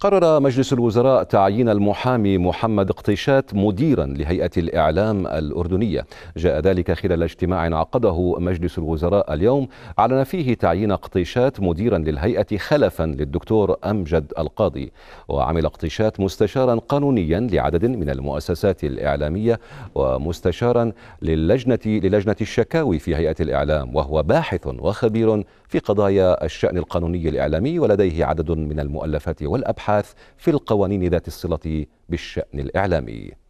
قرر مجلس الوزراء تعيين المحامي محمد اقتيشات مديرا لهيئة الإعلام الأردنية جاء ذلك خلال اجتماع عقده مجلس الوزراء اليوم اعلن فيه تعيين اقتيشات مديرا للهيئة خلفا للدكتور أمجد القاضي وعمل اقتيشات مستشارا قانونيا لعدد من المؤسسات الإعلامية ومستشارا للجنة للجنة الشكاوي في هيئة الإعلام وهو باحث وخبير في قضايا الشأن القانوني الإعلامي ولديه عدد من المؤلفات والأبحاث الابحاث في القوانين ذات الصله بالشان الاعلامي